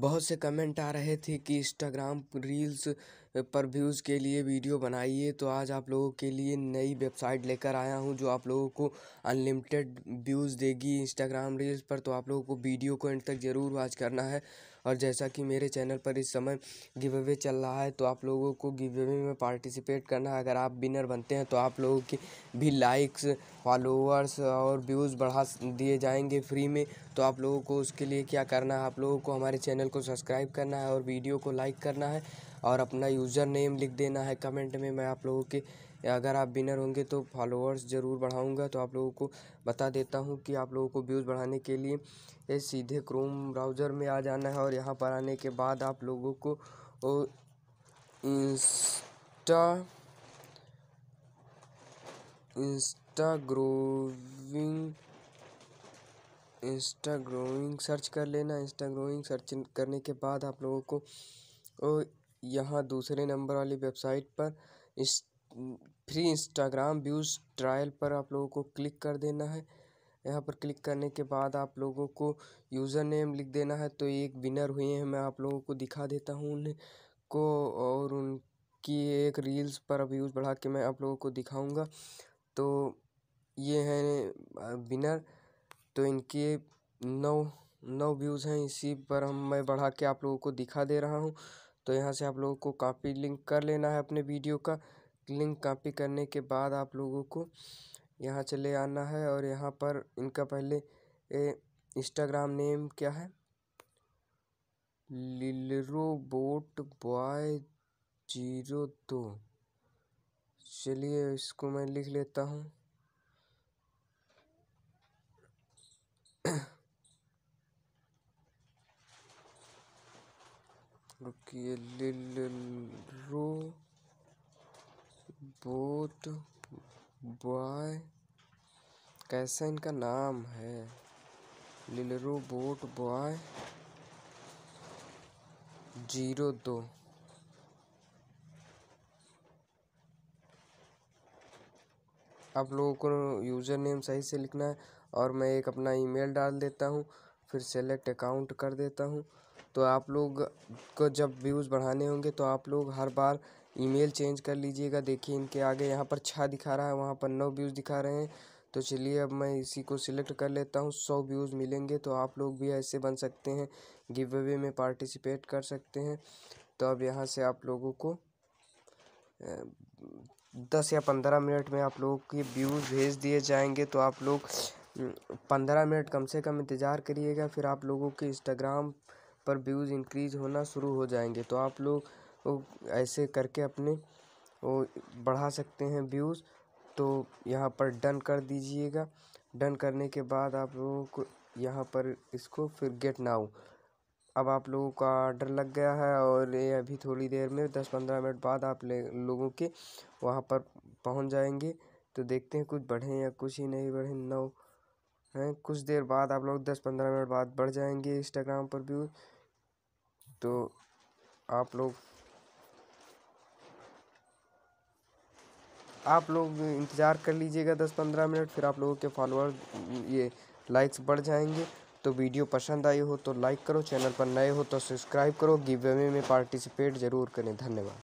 बहुत से कमेंट आ रहे थे कि इंस्टाग्राम रील्स पर व्यूज़ के लिए वीडियो बनाइए तो आज आप लोगों के लिए नई वेबसाइट लेकर आया हूं जो आप लोगों को अनलिमिटेड व्यूज़ देगी इंस्टाग्राम रील्स पर तो आप लोगों को वीडियो को एंड तक ज़रूर वॉच करना है और जैसा कि मेरे चैनल पर इस समय गिव अवे चल रहा है तो आप लोगों को गिव अवे में पार्टिसिपेट करना है अगर आप विनर बनते हैं तो आप लोगों की भी लाइक्स फॉलोअर्स और व्यूज़ बढ़ा दिए जाएंगे फ्री में तो आप लोगों को उसके लिए क्या करना है आप लोगों को हमारे चैनल को सब्सक्राइब करना है और वीडियो को लाइक करना है और अपना यूज़र नेम लिख देना है कमेंट में मैं आप लोगों के अगर आप विनर होंगे तो फॉलोअर्स ज़रूर बढ़ाऊंगा तो आप लोगों को बता देता हूं कि आप लोगों को व्यूज़ बढ़ाने के लिए ये सीधे क्रोम ब्राउज़र में आ जाना है और यहाँ पर आने के बाद आप लोगों को इंस्टा इंस्टाग्रोविंग ग्रोविंग सर्च कर लेना इंस्टा सर्च करने के बाद आप लोगों को यहाँ दूसरे नंबर वाली वेबसाइट पर इस फ्री इंस्टाग्राम व्यूज़ ट्रायल पर आप लोगों को क्लिक कर देना है यहाँ पर क्लिक करने के बाद आप लोगों को यूज़र नेम लिख देना है तो एक विनर हुए हैं मैं आप लोगों को दिखा देता हूँ को और उनकी एक रील्स पर व्यूज़ बढ़ा के मैं आप लोगों को दिखाऊँगा तो ये हैं विनर तो इनके नौ नौ व्यूज़ हैं इसी पर हम मैं बढ़ा के आप लोगों को दिखा दे रहा हूँ तो यहाँ से आप लोगों को कॉपी लिंक कर लेना है अपने वीडियो का लिंक कॉपी करने के बाद आप लोगों को यहाँ चले आना है और यहाँ पर इनका पहले इंस्टाग्राम नेम क्या है लिलरो बोट बॉय जीरो दो चलिए इसको मैं लिख लेता हूँ रुकिए लिलरो बोट बॉय कैसा इनका नाम है लिलरो बोट बॉय जीरो दो आप लोगों को यूज़र नेम सही से लिखना है और मैं एक अपना ईमेल डाल देता हूँ फिर सेलेक्ट अकाउंट कर देता हूँ तो आप लोग को जब व्यूज़ बढ़ाने होंगे तो आप लोग हर बार ईमेल चेंज कर लीजिएगा देखिए इनके आगे यहाँ पर छः दिखा रहा है वहाँ पर नौ व्यूज़ दिखा रहे हैं तो चलिए अब मैं इसी को सिलेक्ट कर लेता हूँ सौ व्यूज़ मिलेंगे तो आप लोग भी ऐसे बन सकते हैं गिव अवे में पार्टिसिपेट कर सकते हैं तो अब यहाँ से आप लोगों को दस या पंद्रह मिनट में आप लोगों के व्यूज़ भेज दिए जाएंगे तो आप लोग पंद्रह मिनट कम से कम इंतज़ार करिएगा फिर आप लोगों के इंस्टाग्राम पर व्यूज़ इंक्रीज होना शुरू हो जाएंगे तो आप लोग ऐसे करके अपने वो बढ़ा सकते हैं व्यूज़ तो यहाँ पर डन कर दीजिएगा डन करने के बाद आप लोगों को यहाँ पर इसको फिर गेट नाउ अब आप लोगों का आर्डर लग गया है और ये अभी थोड़ी देर में दस पंद्रह मिनट बाद आप लोगों के वहाँ पर पहुँच जाएंगे तो देखते हैं कुछ बढ़े या कुछ ही नहीं बढ़े नौ हैं कुछ देर बाद आप लोग दस पंद्रह मिनट बाद बढ़ जाएंगे इंस्टाग्राम पर व्यूज़ तो आप लोग आप लोग इंतज़ार कर लीजिएगा दस पंद्रह मिनट फिर आप लोगों के फॉलोअर ये लाइक्स बढ़ जाएंगे तो वीडियो पसंद आई हो तो लाइक करो चैनल पर नए हो तो सब्सक्राइब करो गिव अवे में पार्टिसिपेट ज़रूर करें धन्यवाद